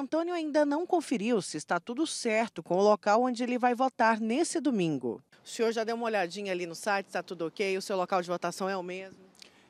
Antônio ainda não conferiu se está tudo certo com o local onde ele vai votar nesse domingo. O senhor já deu uma olhadinha ali no site, está tudo ok? O seu local de votação é o mesmo?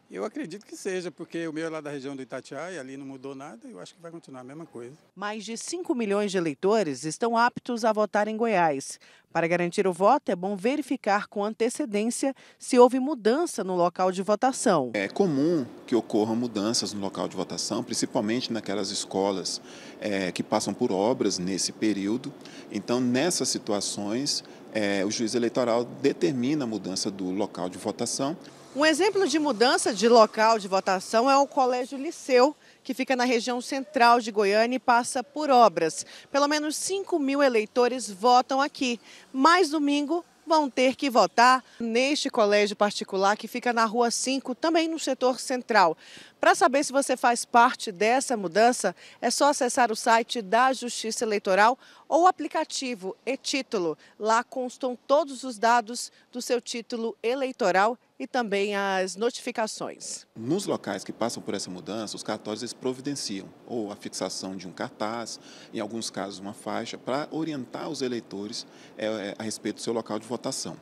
Eu acredito que seja, porque o meu é lá da região do Itatiaia, ali não mudou nada, eu acho que vai continuar a mesma coisa. Mais de 5 milhões de eleitores estão aptos a votar em Goiás. Para garantir o voto, é bom verificar com antecedência se houve mudança no local de votação. É comum que ocorram mudanças no local de votação, principalmente naquelas escolas é, que passam por obras nesse período. Então, nessas situações, é, o juiz eleitoral determina a mudança do local de votação. Um exemplo de mudança de local de votação é o Colégio Liceu, que fica na região central de Goiânia e passa por obras. Pelo menos 5 mil eleitores votam aqui, mas domingo vão ter que votar neste colégio particular que fica na Rua 5, também no setor central. Para saber se você faz parte dessa mudança, é só acessar o site da Justiça Eleitoral ou o aplicativo e-título. Lá constam todos os dados do seu título eleitoral e também as notificações. Nos locais que passam por essa mudança, os cartórios eles providenciam ou a fixação de um cartaz, em alguns casos uma faixa, para orientar os eleitores é, a respeito do seu local de votação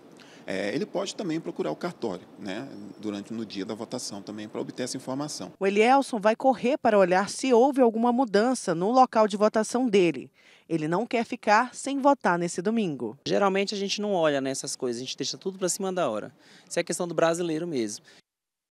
é, ele pode também procurar o cartório, né, durante no dia da votação também, para obter essa informação. O Elielson vai correr para olhar se houve alguma mudança no local de votação dele. Ele não quer ficar sem votar nesse domingo. Geralmente a gente não olha nessas né, coisas, a gente deixa tudo para cima da hora. Isso é questão do brasileiro mesmo.